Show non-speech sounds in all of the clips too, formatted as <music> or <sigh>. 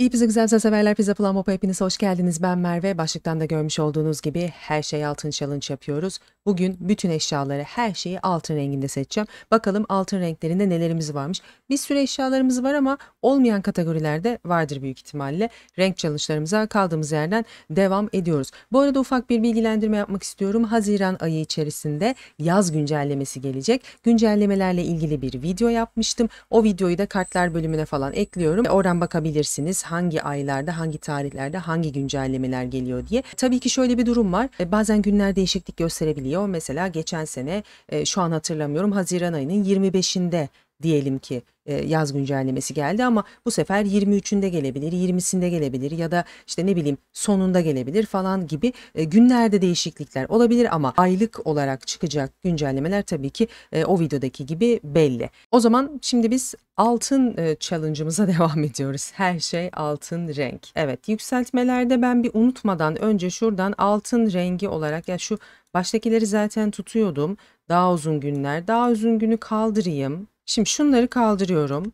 İyi pizza güzel pizza severler Pizza Plan Mop'a hepinize hoş geldiniz. Ben Merve. Başlıktan da görmüş olduğunuz gibi her şey altın challenge yapıyoruz. Bugün bütün eşyaları her şeyi altın renginde seçeceğim. Bakalım altın renklerinde nelerimiz varmış. Bir sürü eşyalarımız var ama olmayan kategorilerde vardır büyük ihtimalle. Renk challenge'larımıza kaldığımız yerden devam ediyoruz. Bu arada ufak bir bilgilendirme yapmak istiyorum. Haziran ayı içerisinde yaz güncellemesi gelecek. Güncellemelerle ilgili bir video yapmıştım. O videoyu da kartlar bölümüne falan ekliyorum. Oradan bakabilirsiniz hangi aylarda, hangi tarihlerde, hangi güncellemeler geliyor diye. Tabii ki şöyle bir durum var. E, bazen günler değişiklik gösterebiliyor. Mesela geçen sene e, şu an hatırlamıyorum Haziran ayının 25'inde diyelim ki e, yaz güncellemesi geldi ama bu sefer 23'ünde gelebilir, 20'sinde gelebilir ya da işte ne bileyim sonunda gelebilir falan gibi e, günlerde değişiklikler olabilir ama aylık olarak çıkacak güncellemeler tabii ki e, o videodaki gibi belli. O zaman şimdi biz altın e, challenge'ımıza <laughs> devam ediyoruz. Her şey altın renk. Evet yükseltmelerde ben bir unutmadan önce şuradan altın rengi olarak ya şu baştakileri zaten tutuyordum. Daha uzun günler, daha uzun günü kaldırayım. Şimdi şunları kaldırıyorum.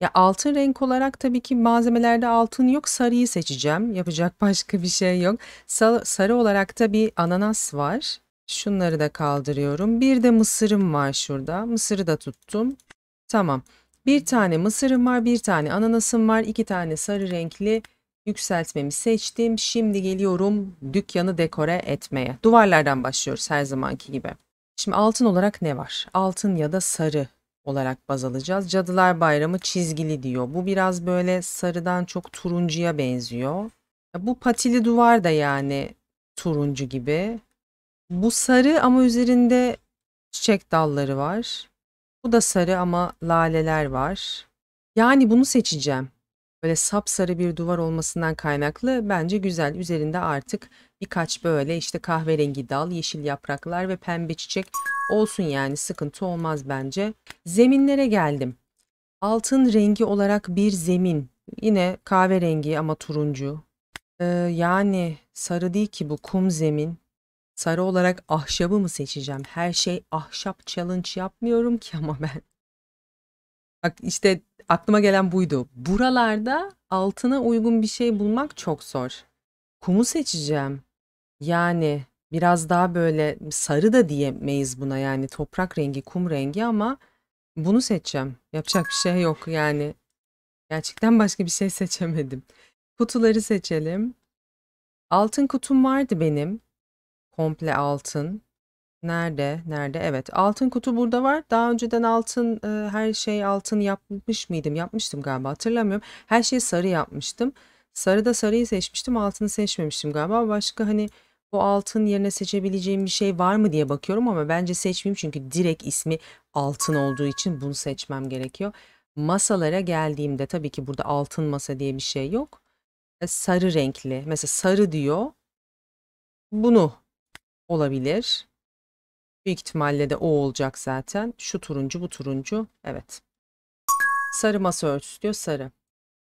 Ya altın renk olarak tabii ki malzemelerde altın yok sarıyı seçeceğim. Yapacak <laughs> başka bir şey yok. Sa sarı olarak da bir ananas var. Şunları da kaldırıyorum. Bir de mısırım var şurada. Mısırı da tuttum. Tamam. Bir tane mısırım var, bir tane ananasım var, iki tane sarı renkli yükseltmemi seçtim. Şimdi geliyorum dükkanı dekore etmeye. Duvarlardan başlıyoruz her zamanki gibi. Şimdi altın olarak ne var? Altın ya da sarı olarak baz alacağız. Cadılar Bayramı çizgili diyor. Bu biraz böyle sarıdan çok turuncuya benziyor. Bu patili duvar da yani turuncu gibi. Bu sarı ama üzerinde çiçek dalları var. Bu da sarı ama laleler var. Yani bunu seçeceğim. Böyle sapsarı bir duvar olmasından kaynaklı bence güzel. Üzerinde artık Birkaç böyle işte kahverengi dal, yeşil yapraklar ve pembe çiçek olsun yani sıkıntı olmaz bence. Zeminlere geldim. Altın rengi olarak bir zemin. Yine kahverengi ama turuncu. Ee, yani sarı değil ki bu kum zemin. Sarı olarak ahşabı mı seçeceğim? Her şey ahşap challenge yapmıyorum ki ama ben. Bak işte aklıma gelen buydu. Buralarda altına uygun bir şey bulmak çok zor. Kumu seçeceğim. Yani biraz daha böyle sarı da diyemeyiz buna yani toprak rengi, kum rengi ama bunu seçeceğim. Yapacak bir şey yok yani. Gerçekten başka bir şey <laughs> seçemedim. Kutuları seçelim. Altın kutum vardı benim. Komple altın. Nerede? Nerede? Evet. Altın kutu burada var. Daha önceden altın e, her şey altın yapmış mıydım? Yapmıştım galiba. Hatırlamıyorum. Her şeyi sarı yapmıştım. Sarıda sarıyı seçmiştim. Altını seçmemiştim galiba. Başka hani bu altın yerine seçebileceğim bir şey var mı diye bakıyorum ama bence seçmeyeyim çünkü direkt ismi altın olduğu için bunu seçmem gerekiyor. Masalara geldiğimde tabii ki burada altın masa diye bir şey yok. E, sarı renkli mesela sarı diyor. Bunu olabilir. Büyük ihtimalle de o olacak zaten. Şu turuncu bu turuncu evet. Sarı masa örtüsü diyor sarı.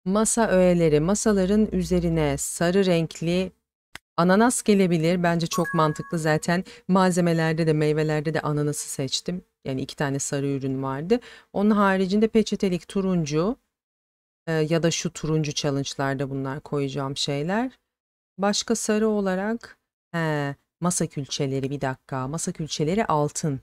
Masa öğeleri masaların üzerine sarı renkli Ananas gelebilir. Bence çok mantıklı. Zaten malzemelerde de meyvelerde de ananası seçtim. Yani iki tane sarı ürün vardı. Onun haricinde peçetelik turuncu e, ya da şu turuncu challenge'larda bunlar koyacağım şeyler. Başka sarı olarak he, masa külçeleri bir dakika. Masa külçeleri altın.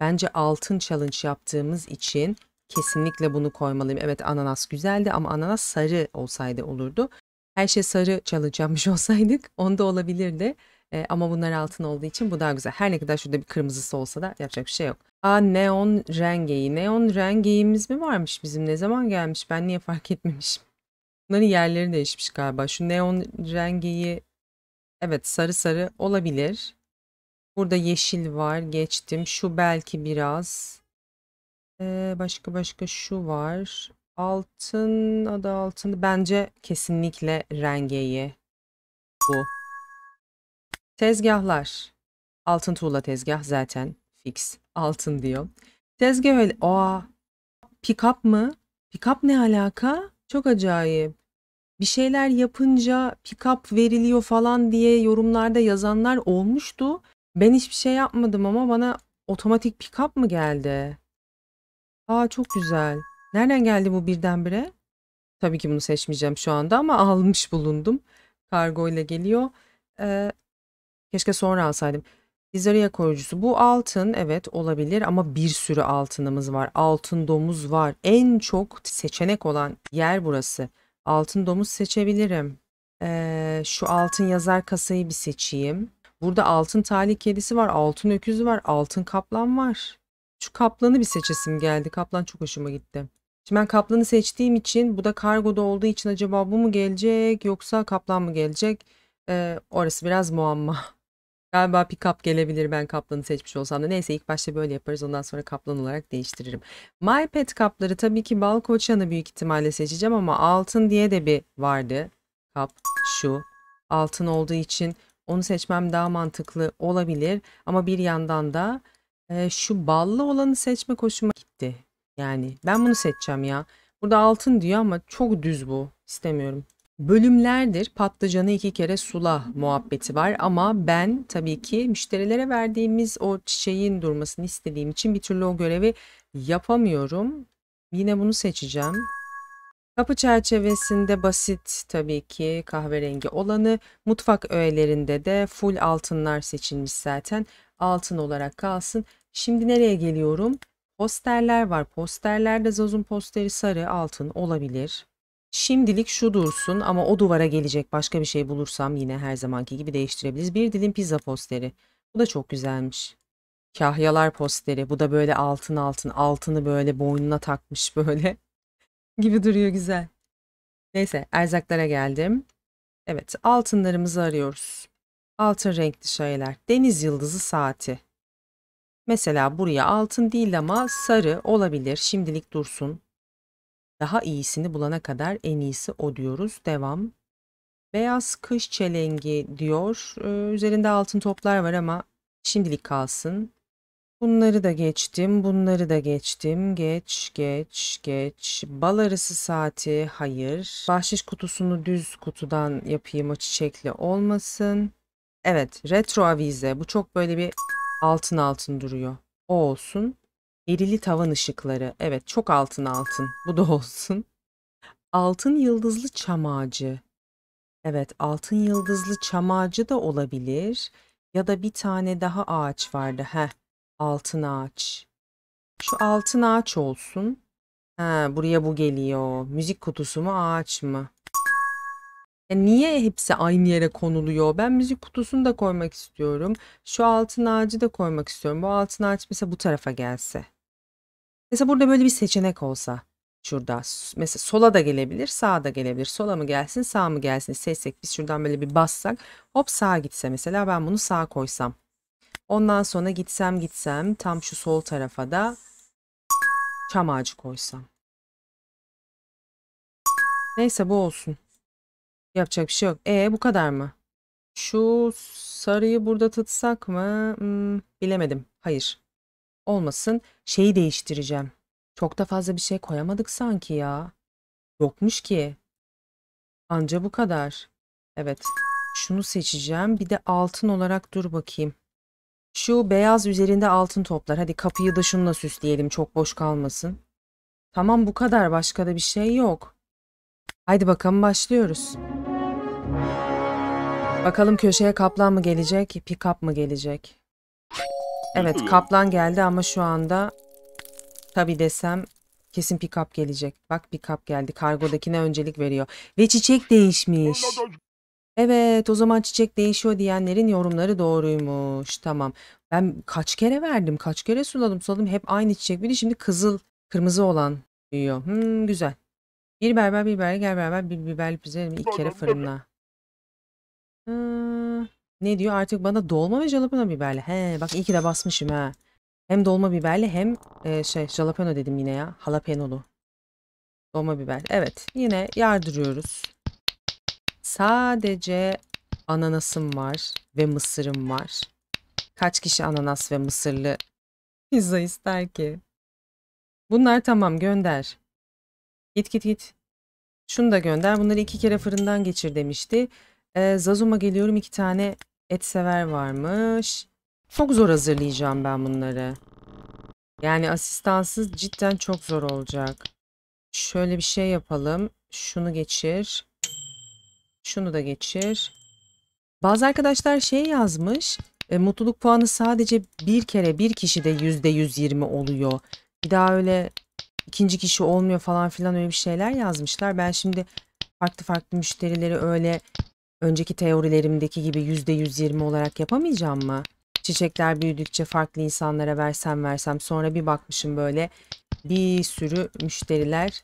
Bence altın challenge yaptığımız için kesinlikle bunu koymalıyım. Evet ananas güzeldi ama ananas sarı olsaydı olurdu. Her şey sarı çalacakmış <laughs> olsaydık onda olabilirdi. E, ama bunlar altın olduğu için bu daha güzel. Her ne kadar şurada bir kırmızısı olsa da yapacak bir şey yok. Aa neon rengeyi. Neon rengeyimiz mi varmış bizim? Ne zaman gelmiş? Ben niye fark etmemişim? Bunların yerleri değişmiş galiba. Şu neon rengeyi evet sarı sarı olabilir. Burada yeşil var. Geçtim. Şu belki biraz. Ee, başka başka şu var. Altın adı altın. Bence kesinlikle rengeyi bu. Tezgahlar. Altın tuğla tezgah zaten fix. Altın diyor. Tezgah öyle. Aa, pick mı? Pick-up ne alaka? Çok acayip. Bir şeyler yapınca pick-up veriliyor falan diye yorumlarda yazanlar olmuştu. Ben hiçbir şey yapmadım ama bana otomatik pick-up mı geldi? Aa çok güzel. Nereden geldi bu birdenbire? Tabii ki bunu seçmeyeceğim şu anda ama almış bulundum. Kargo ile geliyor. Ee, keşke sonra alsaydım. Dizarya koruyucusu. Bu altın evet olabilir ama bir sürü altınımız var. Altın domuz var. En çok seçenek olan yer burası. Altın domuz seçebilirim. Ee, şu altın yazar kasayı bir seçeyim. Burada altın talih kedisi var. Altın öküzü var. Altın kaplan var. Şu kaplanı bir seçesim geldi. Kaplan çok hoşuma gitti. Şimdi ben kaplanı seçtiğim için bu da kargoda olduğu için acaba bu mu gelecek yoksa kaplan mı gelecek? Ee, orası biraz muamma. <laughs> Galiba pick-up gelebilir ben kaplanı seçmiş olsam da. Neyse ilk başta böyle yaparız ondan sonra kaplan olarak değiştiririm. My Pet kapları tabii ki bal koçanı büyük ihtimalle seçeceğim ama altın diye de bir vardı. Kap şu altın olduğu için onu seçmem daha mantıklı olabilir. Ama bir yandan da e, şu ballı olanı seçme koşuma gitti. Yani ben bunu seçeceğim ya. Burada altın diyor ama çok düz bu. İstemiyorum. Bölümlerdir patlıcanı iki kere sula muhabbeti var ama ben tabii ki müşterilere verdiğimiz o çiçeğin durmasını istediğim için bir türlü o görevi yapamıyorum. Yine bunu seçeceğim. Kapı çerçevesinde basit tabii ki kahverengi olanı, mutfak öğelerinde de full altınlar seçilmiş zaten. Altın olarak kalsın. Şimdi nereye geliyorum? Posterler var. Posterlerde Zaz'un posteri sarı, altın olabilir. Şimdilik şu dursun ama o duvara gelecek başka bir şey bulursam yine her zamanki gibi değiştirebiliriz. Bir dilim pizza posteri. Bu da çok güzelmiş. Kahyalar posteri. Bu da böyle altın altın altını böyle boynuna takmış <laughs> böyle gibi duruyor güzel. Neyse erzaklara geldim. Evet altınlarımızı arıyoruz. Altın renkli şeyler. Deniz yıldızı saati. Mesela buraya altın değil ama sarı olabilir. Şimdilik dursun. Daha iyisini bulana kadar en iyisi o diyoruz. Devam. Beyaz kış çelengi diyor. Ee, üzerinde altın toplar var ama şimdilik kalsın. Bunları da geçtim, bunları da geçtim. Geç, geç, geç. Bal arısı saati, hayır. Bahşiş kutusunu düz kutudan yapayım o çiçekli olmasın. Evet, retro avize. Bu çok böyle bir Altın altın duruyor. O olsun. Erili tavan ışıkları. Evet çok altın altın. Bu da <laughs> olsun. Altın yıldızlı çam ağacı. Evet altın yıldızlı çam ağacı da olabilir. Ya da bir tane daha ağaç vardı. Heh altın ağaç. Şu altın ağaç olsun. Ha, buraya bu geliyor. Müzik kutusu mu ağaç mı? E, niye hepsi aynı yere konuluyor? Ben müzik kutusunu da koymak istiyorum. Şu altın ağacı da koymak istiyorum. Bu altın ağaç mesela bu tarafa gelse. Mesela burada böyle bir seçenek olsa. Şurada mesela sola da gelebilir, sağa da gelebilir. Sola mı gelsin, sağ mı gelsin seçsek biz şuradan böyle bir bassak hop sağa gitse mesela ben bunu sağa koysam. Ondan sonra gitsem gitsem tam şu sol tarafa da çam ağacı koysam. Neyse bu olsun. Yapacak bir şey yok. E bu kadar mı? Şu sarıyı burada tutsak mı? Hmm, bilemedim. Hayır. Olmasın. Şeyi değiştireceğim. Çok da fazla bir şey koyamadık sanki ya. Yokmuş ki. Anca bu kadar. Evet. Şunu seçeceğim. Bir de altın olarak dur bakayım. Şu beyaz üzerinde altın toplar. Hadi kapıyı da şununla süsleyelim. Çok boş kalmasın. Tamam bu kadar. Başka da bir şey yok. Haydi bakalım başlıyoruz. Bakalım köşeye kaplan mı gelecek, pikap mı gelecek? Evet, kaplan geldi ama şu anda tabi desem kesin pikap gelecek. Bak pikap geldi. Kargodakine öncelik veriyor. Ve çiçek değişmiş. Evet, o zaman çiçek değişiyor diyenlerin yorumları doğruymuş. Tamam. Ben kaç kere verdim, kaç kere suladım, suladım. Hep aynı çiçek. Bir şimdi kızıl, kırmızı olan büyüyor. Hmm, güzel. Bir berber, bir berber, gel berber, bir biberli pizza. iki kere fırınla ne diyor artık bana dolma ve jalapeno biberli. He bak iyi ki de basmışım ha. Hem dolma biberli hem e, şey jalapeno dedim yine ya. Jalapenolu. Dolma biber. Evet yine yardırıyoruz. Sadece ananasım var ve mısırım var. Kaç kişi ananas ve mısırlı pizza ister ki? Bunlar tamam gönder. Git git git. Şunu da gönder. Bunları iki kere fırından geçir demişti. Ee, Zazum'a geliyorum. iki tane et sever varmış. Çok zor hazırlayacağım ben bunları. Yani asistansız cidden çok zor olacak. Şöyle bir şey yapalım. Şunu geçir. Şunu da geçir. Bazı arkadaşlar şey yazmış. E, mutluluk puanı sadece bir kere bir kişide yüzde yüz yirmi oluyor. Bir daha öyle ikinci kişi olmuyor falan filan öyle bir şeyler yazmışlar. Ben şimdi farklı farklı müşterileri öyle önceki teorilerimdeki gibi %120 olarak yapamayacağım mı? Çiçekler büyüdükçe farklı insanlara versem versem sonra bir bakmışım böyle bir sürü müşteriler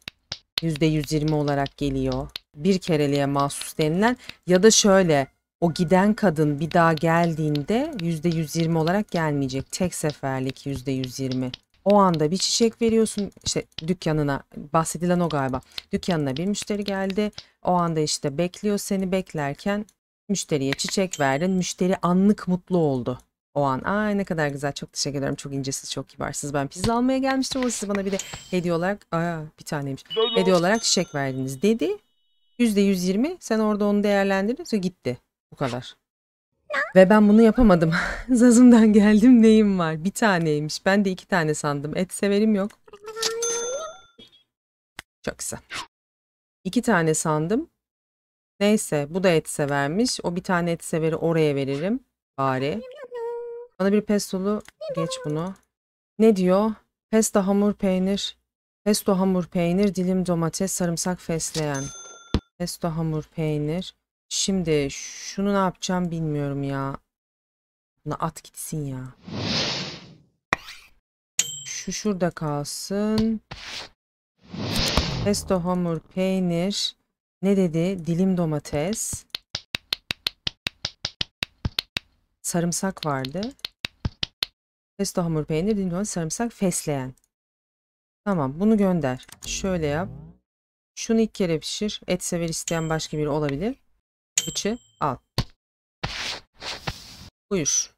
%120 olarak geliyor. Bir kereliğe mahsus denilen ya da şöyle o giden kadın bir daha geldiğinde %120 olarak gelmeyecek. Tek seferlik %120 o anda bir çiçek veriyorsun işte dükkanına bahsedilen o galiba dükkanına bir müşteri geldi o anda işte bekliyor seni beklerken müşteriye çiçek verdin müşteri anlık mutlu oldu o an ay ne kadar güzel çok teşekkür ederim çok incesiz çok kibarsınız ben pizza almaya gelmiştim ama siz bana bir de hediye olarak aa bir taneymiş hediye olarak çiçek verdiniz dedi %120 sen orada onu değerlendirdin sonra gitti bu kadar. Ve ben bunu yapamadım. <laughs> Zazımdan geldim neyim var? Bir taneymiş. Ben de iki tane sandım. Et severim yok. Çok güzel. İki tane sandım. Neyse bu da et severmiş. O bir tane et severi oraya veririm. Bari. Bana bir pestolu geç bunu. Ne diyor? Pesto hamur peynir. Pesto hamur peynir, dilim domates, sarımsak fesleğen. Pesto hamur peynir. Şimdi şunu ne yapacağım bilmiyorum ya. Bunu at gitsin ya. Şu şurada kalsın. Pesto hamur, peynir. Ne dedi? Dilim domates. Sarımsak vardı. Pesto hamur, peynir, dilim domates, sarımsak, fesleğen. Tamam bunu gönder. Şöyle yap. Şunu ilk kere pişir. Et sever isteyen başka biri olabilir. Boş al. Buyur.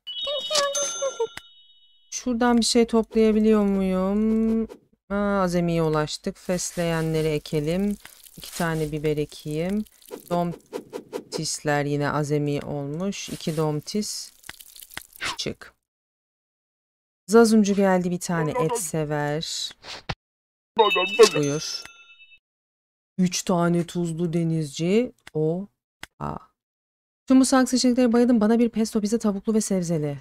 Şuradan bir şey toplayabiliyor muyum? Aa, azemiye ulaştık. Fesleyenleri ekelim. İki tane biber ekeyim. Domtisler yine azemi olmuş. İki domtis. Çık. Zazuncu geldi bir tane et sever. Buyur. Üç tane tuzlu denizci. O Aa. Şu musak seçenekleri bayıldım. Bana bir pesto pizza tavuklu ve sebzeli.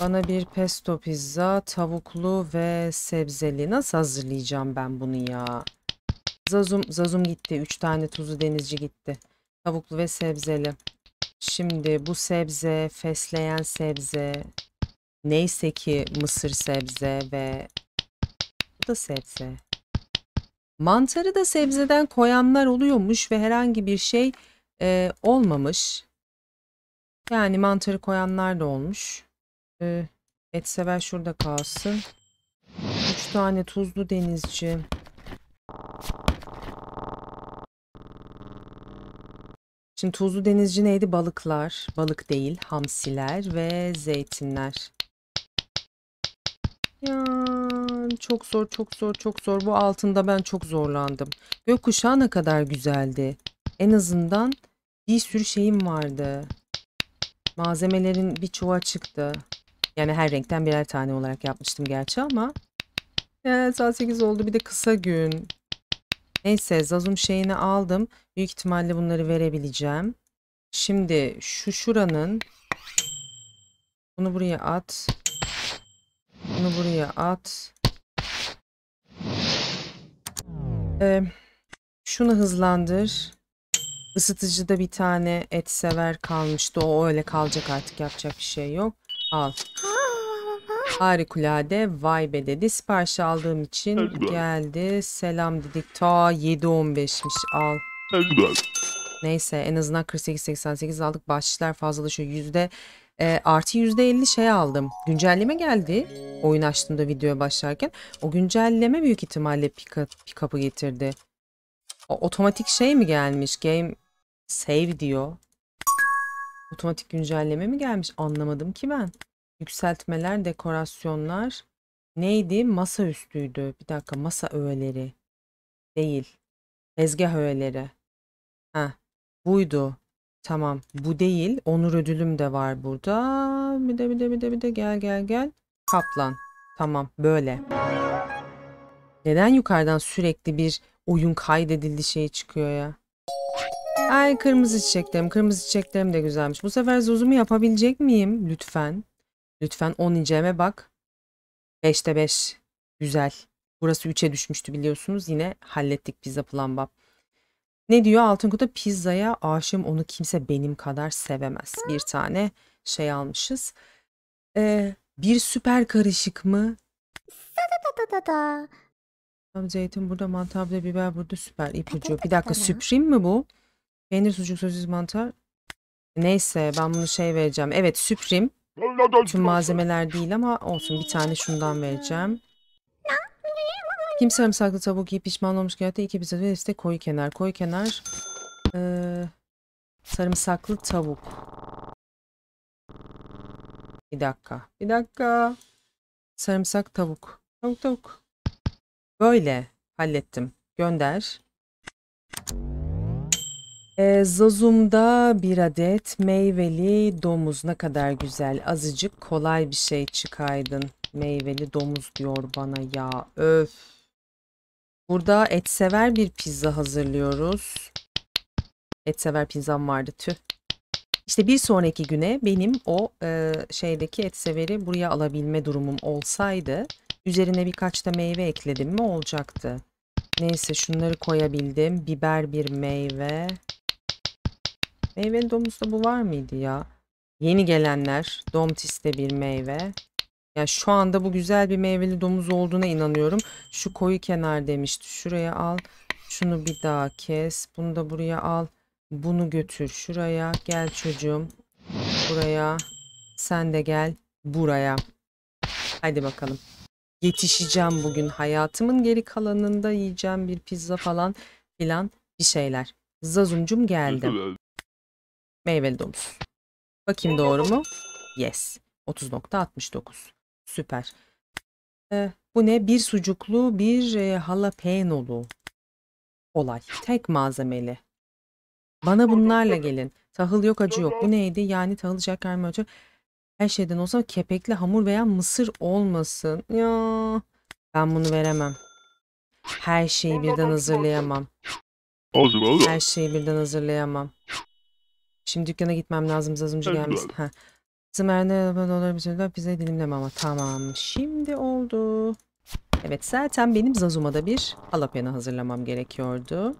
Bana bir pesto pizza tavuklu ve sebzeli. Nasıl hazırlayacağım ben bunu ya? Zazum, zazum gitti. Üç tane tuzlu denizci gitti. Tavuklu ve sebzeli. Şimdi bu sebze, fesleğen sebze, neyse ki mısır sebze ve bu da sebze. Mantarı da sebzeden koyanlar oluyormuş ve herhangi bir şey e, olmamış. Yani mantarı koyanlar da olmuş. E, sever şurada kalsın. 3 tane tuzlu denizci. Şimdi tuzlu denizci neydi? Balıklar, balık değil, hamsiler ve zeytinler. Ya çok zor çok zor çok zor. Bu altında ben çok zorlandım. Gökkuşağı ne kadar güzeldi. En azından bir sürü şeyim vardı. Malzemelerin bir çuva çıktı. Yani her renkten birer tane olarak yapmıştım gerçi ama. Ee, saat 8 oldu bir de kısa gün. Neyse Zazum şeyini aldım. Büyük ihtimalle bunları verebileceğim. Şimdi şu şuranın bunu buraya at. Bunu buraya at. Ee, şunu hızlandır. Isıtıcı da bir tane et sever kalmıştı. O öyle kalacak artık yapacak bir şey yok. Al. Harikulade vay be dedi. Sipariş aldığım için geldi. Selam dedik. Ta 7.15'miş al. Neyse en azından 48.88 aldık. Bahşişler fazlalaşıyor. Yüzde e, artı elli şey aldım. Güncelleme geldi oyun açtığımda videoya başlarken. O güncelleme büyük ihtimalle pick-up'ı getirdi. O, otomatik şey mi gelmiş? Game save diyor. Otomatik güncelleme mi gelmiş? Anlamadım ki ben. Yükseltmeler, dekorasyonlar. Neydi? Masa üstüydü. Bir dakika masa öğeleri. Değil. Tezgah öğeleri. Ha, buydu. Tamam bu değil. Onur ödülüm de var burada. Bir de bir de bir de bir de gel gel gel. Kaplan. Tamam böyle. Neden yukarıdan sürekli bir oyun kaydedildi şey çıkıyor ya? Ay kırmızı çiçeklerim. Kırmızı çiçeklerim de güzelmiş. Bu sefer zuzumu yapabilecek miyim? Lütfen. Lütfen 10 inceme bak. 5'te 5. Güzel. Burası 3'e düşmüştü biliyorsunuz. Yine hallettik biz plan bab. Ne diyor Altınkuda? Pizzaya aşığım onu kimse benim kadar sevemez. Bir tane şey almışız. Ee, bir süper karışık mı? Tam zeytin burada mantar burada biber burada süper ipucu. Bir dakika süprim mi bu? Peynir sucuk sosis mantar. Neyse ben bunu şey vereceğim. Evet süprim. Tüm malzemeler değil ama olsun bir tane şundan vereceğim. Kim sarımsaklı tavuk yiyip pişman olmuş kıyafette iki bize ve işte koyu kenar. Koyu kenar. Ee, sarımsaklı tavuk. Bir dakika. Bir dakika. Sarımsak tavuk. Tavuk tavuk. Böyle hallettim. Gönder. Ee, Zazum'da bir adet meyveli domuz ne kadar güzel. Azıcık kolay bir şey çıkaydın. Meyveli domuz diyor bana ya. Öf. Burada et sever bir pizza hazırlıyoruz. Et sever pizzam vardı tüh. İşte bir sonraki güne benim o e, şeydeki severi buraya alabilme durumum olsaydı üzerine birkaç da meyve ekledim mi olacaktı. Neyse şunları koyabildim. Biber bir meyve. Meyveli domuzda bu var mıydı ya? Yeni gelenler. Domtiste bir meyve. Yani şu anda bu güzel bir meyveli domuz olduğuna inanıyorum. Şu koyu kenar demişti. Şuraya al. Şunu bir daha kes. Bunu da buraya al. Bunu götür şuraya. Gel çocuğum. Buraya. Sen de gel buraya. Haydi bakalım. Yetişeceğim bugün. Hayatımın geri kalanında yiyeceğim bir pizza falan filan bir şeyler. Zazuncum geldi. Meyveli domuz. Bakayım doğru mu? Yes. 30.69. Süper. Ee, bu ne? Bir sucuklu, bir e, jalapenolu olay. Tek malzemeli. Bana bunlarla gelin. Tahıl yok, acı yok. Bu neydi? Yani tahıl şeker acı? Her şeyden olsa kepekli hamur veya mısır olmasın. Ya ben bunu veremem. Her şeyi birden hazırlayamam. Olur olur. Her şeyi birden hazırlayamam. Şimdi dükkana gitmem lazım. Az gelmesin. gelmiş. Zımerne bir şey bize bize dilimleme ama tamam. Şimdi oldu. Evet zaten benim da bir alapena hazırlamam gerekiyordu.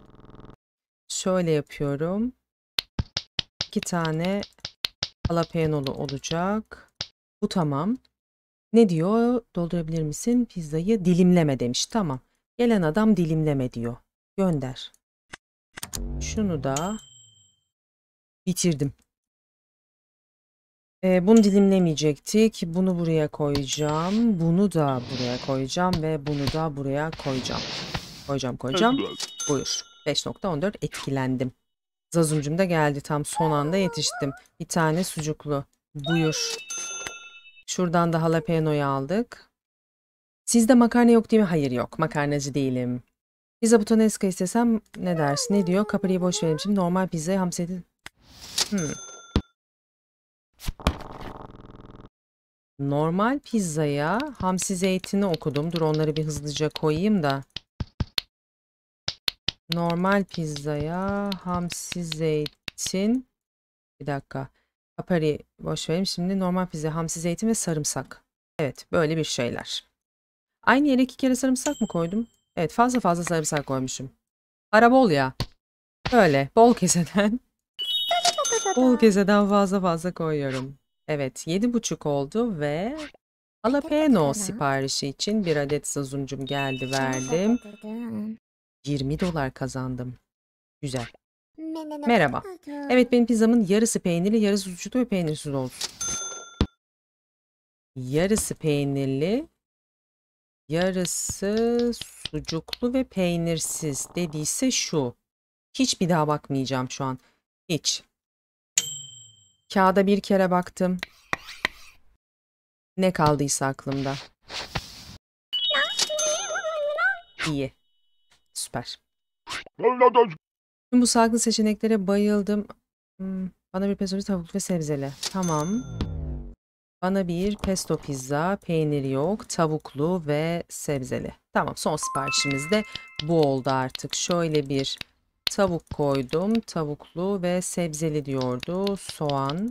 Şöyle yapıyorum. İki tane alapenolu olacak. Bu tamam. Ne diyor? Doldurabilir misin? Pizzayı dilimleme demiş. Tamam. Gelen adam dilimleme diyor. Gönder. Şunu da bitirdim. E, bunu dilimlemeyecektik. Bunu buraya koyacağım. Bunu da buraya koyacağım ve bunu da buraya koyacağım. Koyacağım koyacağım. Buyur. 5.14 etkilendim. Zazumcum da geldi. Tam son anda yetiştim. Bir tane sucuklu. Buyur. Şuradan da jalapeno'yu aldık. Sizde makarna yok değil mi? Hayır yok. Makarnacı değilim. Pizza butoneska istesem ne dersin? Ne diyor? Kapariyi boş verelim şimdi. Normal pizza hamsi edin. Hmm. Normal pizzaya hamsi zeytini okudum. Dur onları bir hızlıca koyayım da. Normal pizzaya hamsi zeytin. Bir dakika. Kapari boş verim. Şimdi normal pizza hamsi zeytin ve sarımsak. Evet böyle bir şeyler. Aynı yere iki kere sarımsak mı koydum? Evet fazla fazla sarımsak koymuşum. Para bol ya. Böyle bol keseden. bol keseden fazla fazla koyuyorum. Evet, yedi buçuk oldu ve Jalapeno siparişi için bir adet sazuncum geldi verdim. 20 dolar kazandım. Güzel. Merhaba. Evet benim pizzamın yarısı peynirli, yarısı sucuklu ve peynirsiz oldu. Yarısı peynirli, yarısı sucuklu ve peynirsiz dediyse şu. Hiç bir daha bakmayacağım şu an. Hiç. Kağıda bir kere baktım. Ne kaldıysa aklımda. İyi. Süper. Tüm bu sağlıklı seçeneklere bayıldım. Hmm, bana bir pesto pizza tavuklu ve sebzeli. Tamam. Bana bir pesto pizza, peynir yok, tavuklu ve sebzeli. Tamam son siparişimiz de bu oldu artık. Şöyle bir Tavuk koydum. Tavuklu ve sebzeli diyordu. Soğan.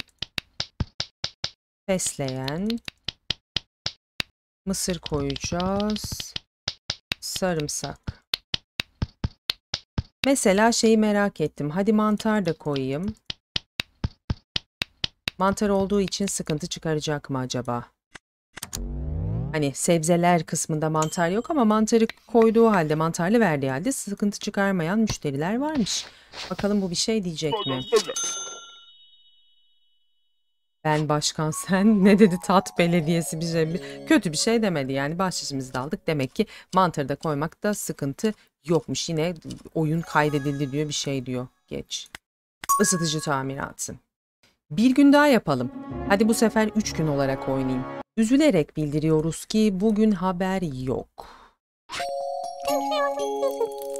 Fesleğen. Mısır koyacağız. Sarımsak. Mesela şeyi merak ettim. Hadi mantar da koyayım. Mantar olduğu için sıkıntı çıkaracak mı acaba? Hani sebzeler kısmında mantar yok ama mantarı koyduğu halde, mantarlı verdiği halde sıkıntı çıkarmayan müşteriler varmış. Bakalım bu bir şey diyecek mi? Ben başkan <laughs> sen ne dedi tat belediyesi bize kötü bir şey demedi yani bahşişimizi de aldık demek ki mantarı da koymakta sıkıntı yokmuş yine oyun kaydedildi diyor bir şey diyor geç ısıtıcı tamiratı bir gün daha yapalım hadi bu sefer 3 gün olarak oynayayım Üzülerek bildiriyoruz ki bugün haber yok.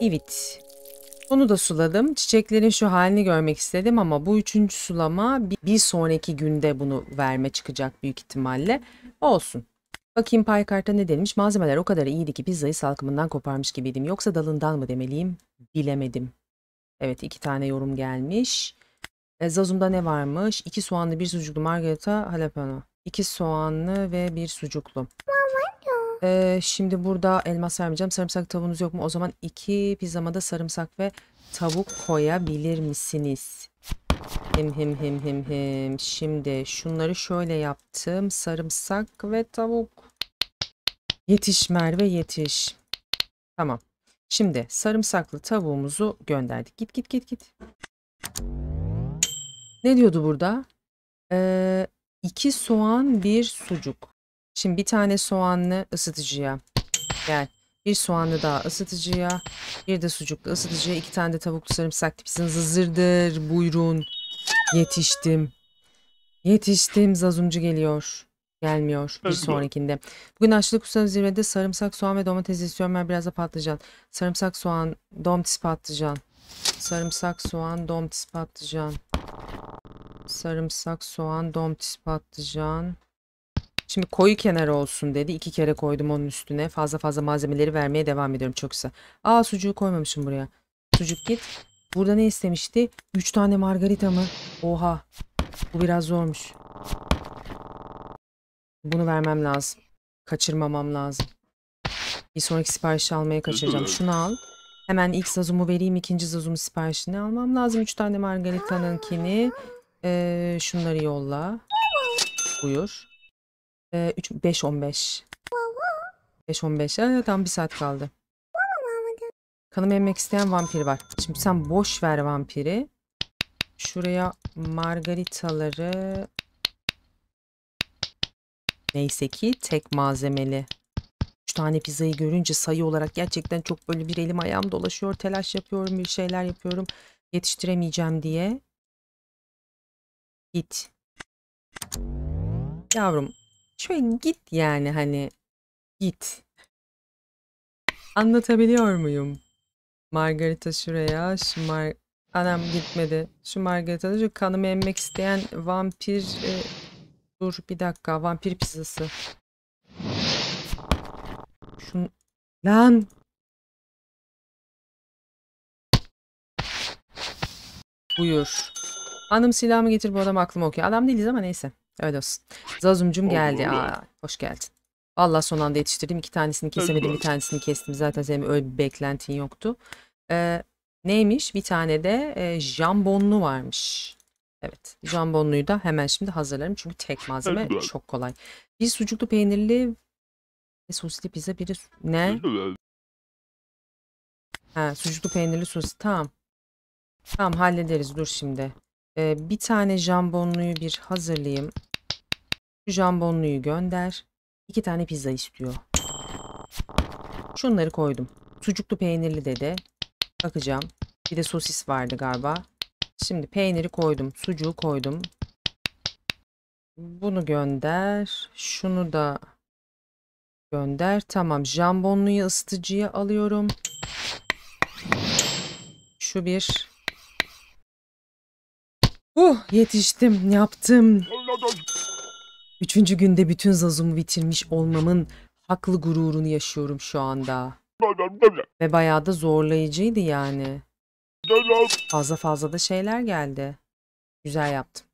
Evet. Onu da suladım. Çiçeklerin şu halini görmek istedim ama bu üçüncü sulama bir sonraki günde bunu verme çıkacak büyük ihtimalle. Olsun. Bakayım pay karta ne demiş. Malzemeler o kadar iyiydi ki pizzayı salkımından koparmış gibiydim. Yoksa dalından mı demeliyim? Bilemedim. Evet iki tane yorum gelmiş. E, Zazum'da ne varmış? İki soğanlı bir sucuklu margarita jalapeno. 2 soğanlı ve bir sucuklu. Ee, şimdi burada elmas vermeyeceğim. Sarımsak tavuğunuz yok mu? O zaman iki pizzama da sarımsak ve tavuk koyabilir misiniz? Him him him him him. Şimdi şunları şöyle yaptım. Sarımsak ve tavuk. Yetiş Merve yetiş. Tamam. Şimdi sarımsaklı tavuğumuzu gönderdik. Git git git git. Ne diyordu burada? Ee, 2 soğan, bir sucuk. Şimdi bir tane soğanlı ısıtıcıya. Gel. Bir soğanlı daha ısıtıcıya. Bir de sucuklu ısıtıcıya. iki tane de tavuklu sarımsak pizzanız hazırdır. Buyurun. Yetiştim. Yetiştim. Zazumcu geliyor. Gelmiyor bir sonrakinde. Bugün açlık kusanı zirvede sarımsak, soğan ve domates istiyorum. Ben biraz da patlıcan. Sarımsak, soğan, domates, patlıcan. Sarımsak, soğan, domates, patlıcan. Sarımsak, soğan, domates, patlıcan. Şimdi koyu kenar olsun dedi. İki kere koydum onun üstüne. Fazla fazla malzemeleri vermeye devam ediyorum çok kısa. Aa sucuğu koymamışım buraya. Sucuk git. Burada ne istemişti? Üç tane margarita mı? Oha. Bu biraz zormuş. Bunu vermem lazım. Kaçırmamam lazım. Bir sonraki siparişi almaya kaçıracağım. Şunu al. Hemen ilk zazumu vereyim. ikinci zazumu siparişini almam lazım. Üç tane margaritanınkini. Ee, şunları yolla. Buyur. Ee, 3, 5, 15. 5, 15. Ee, tam bir saat kaldı. Kanımı emmek isteyen vampir var. Şimdi sen boş ver vampiri. Şuraya margaritaları... Neyse ki tek malzemeli. 3 tane pizzayı görünce sayı olarak gerçekten çok böyle bir elim ayağım dolaşıyor. Telaş yapıyorum, bir şeyler yapıyorum. Yetiştiremeyeceğim diye. Git. Yavrum şöyle git yani hani git. Anlatabiliyor muyum? Margarita şuraya, şu mar anam gitmedi. Şu Margarita şu kanımı emmek isteyen vampir e, dur bir dakika vampir pizzası. Şun lan buyur. Andım silahımı getir bu adam aklıma okuyor. Adam değiliz ama neyse. Öyle olsun. Zazumcum geldi. Aa, hoş geldin. Allah son anda yetiştirdim. İki tanesini kesemedim. Bir tanesini kestim. Zaten senin öyle bir beklentin yoktu. Ee, neymiş? Bir tane de e, jambonlu varmış. Evet. Jambonluyu da hemen şimdi hazırlarım. Çünkü tek malzeme çok kolay. Bir sucuklu peynirli ve sosisli pizza. Biri ne? Ha, sucuklu peynirli sosis. Tamam. Tamam hallederiz. Dur şimdi. Ee, bir tane jambonluyu bir hazırlayayım. Şu jambonluyu gönder. İki tane pizza istiyor. Şunları koydum. Sucuklu peynirli dede. Bakacağım. Bir de sosis vardı galiba. Şimdi peyniri koydum. Sucuğu koydum. Bunu gönder. Şunu da gönder. Tamam. Jambonluyu ısıtıcıya alıyorum. Şu bir. Uh yetiştim yaptım. Üçüncü günde bütün zazumu bitirmiş olmamın haklı gururunu yaşıyorum şu anda. Ve bayağı da zorlayıcıydı yani. Fazla fazla da şeyler geldi. Güzel yaptım.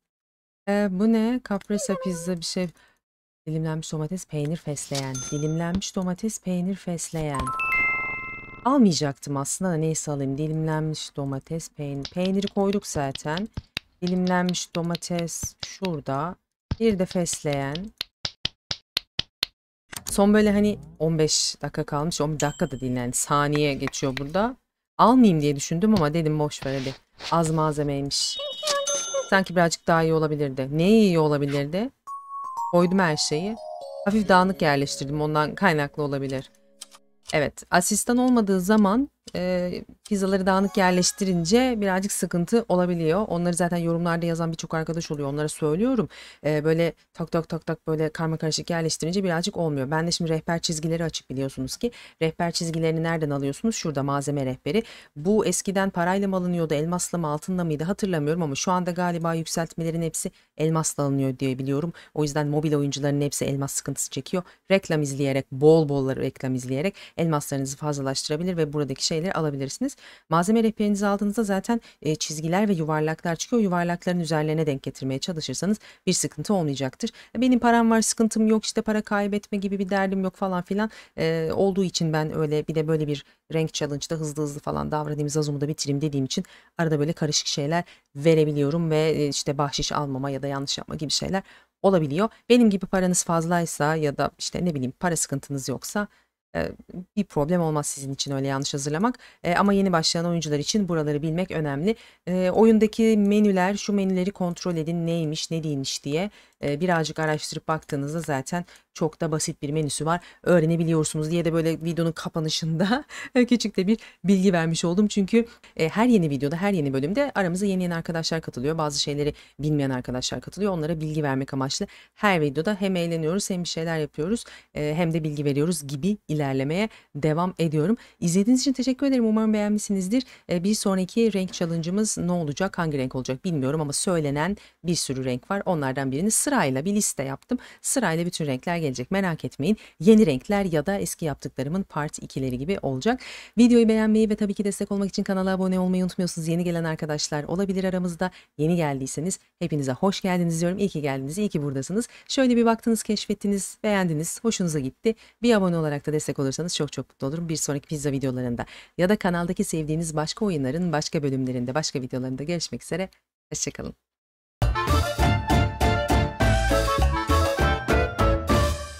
Ee, bu ne? Caprese pizza bir şey. Dilimlenmiş domates peynir fesleğen. Dilimlenmiş domates peynir fesleğen. Almayacaktım aslında neyse alayım. Dilimlenmiş domates peynir. Peyniri koyduk zaten dilimlenmiş domates şurada. Bir de fesleğen. Son böyle hani 15 dakika kalmış. 10 dakika da değil yani saniye geçiyor burada. Almayayım diye düşündüm ama dedim boş ver hadi. Az malzemeymiş. Sanki birazcık daha iyi olabilirdi. Ne iyi olabilirdi? Koydum her şeyi. Hafif dağınık yerleştirdim. Ondan kaynaklı olabilir. Evet, asistan olmadığı zaman e, pizzaları dağınık yerleştirince birazcık sıkıntı olabiliyor. Onları zaten yorumlarda yazan birçok arkadaş oluyor. Onlara söylüyorum. E, böyle tak tak tak tak böyle karma karışık yerleştirince birazcık olmuyor. Ben de şimdi rehber çizgileri açık biliyorsunuz ki. Rehber çizgilerini nereden alıyorsunuz? Şurada malzeme rehberi. Bu eskiden parayla mı alınıyordu? Elmasla mı altınla mıydı? Hatırlamıyorum ama şu anda galiba yükseltmelerin hepsi elmasla alınıyor diye biliyorum. O yüzden mobil oyuncuların hepsi elmas sıkıntısı çekiyor. Reklam izleyerek bol bol reklam izleyerek elmaslarınızı fazlalaştırabilir ve buradaki şey şeyleri alabilirsiniz. Malzeme rehberinizi aldığınızda zaten e, çizgiler ve yuvarlaklar çıkıyor. Yuvarlakların üzerlerine denk getirmeye çalışırsanız bir sıkıntı olmayacaktır. E, Benim param var sıkıntım yok işte para kaybetme gibi bir derdim yok falan filan e, olduğu için ben öyle bir de böyle bir renk challenge'da hızlı hızlı falan davranayım zazumu da bitireyim dediğim için arada böyle karışık şeyler verebiliyorum ve e, işte bahşiş almama ya da yanlış yapma gibi şeyler olabiliyor. Benim gibi paranız fazlaysa ya da işte ne bileyim para sıkıntınız yoksa bir problem olmaz sizin için öyle yanlış hazırlamak. E, ama yeni başlayan oyuncular için buraları bilmek önemli. E, oyundaki menüler, şu menüleri kontrol edin neymiş ne değilmiş diye ee, birazcık araştırıp baktığınızda zaten çok da basit bir menüsü var. Öğrenebiliyorsunuz diye de böyle videonun kapanışında <laughs> küçük de bir bilgi vermiş oldum. Çünkü e, her yeni videoda, her yeni bölümde aramıza yeni yeni arkadaşlar katılıyor. Bazı şeyleri bilmeyen arkadaşlar katılıyor. Onlara bilgi vermek amaçlı her videoda hem eğleniyoruz hem bir şeyler yapıyoruz e, hem de bilgi veriyoruz gibi ilerlemeye devam ediyorum. İzlediğiniz için teşekkür ederim. Umarım beğenmişsinizdir. E, bir sonraki renk challenge'ımız ne olacak, hangi renk olacak bilmiyorum ama söylenen bir sürü renk var. Onlardan birini sıra sırayla bir liste yaptım. Sırayla bütün renkler gelecek merak etmeyin. Yeni renkler ya da eski yaptıklarımın part 2'leri gibi olacak. Videoyu beğenmeyi ve tabii ki destek olmak için kanala abone olmayı unutmuyorsunuz. Yeni gelen arkadaşlar olabilir aramızda. Yeni geldiyseniz hepinize hoş geldiniz diyorum. İyi ki geldiniz, iyi ki buradasınız. Şöyle bir baktınız, keşfettiniz, beğendiniz, hoşunuza gitti. Bir abone olarak da destek olursanız çok çok mutlu olurum. Bir sonraki pizza videolarında ya da kanaldaki sevdiğiniz başka oyunların başka bölümlerinde, başka videolarında görüşmek üzere. Hoşçakalın.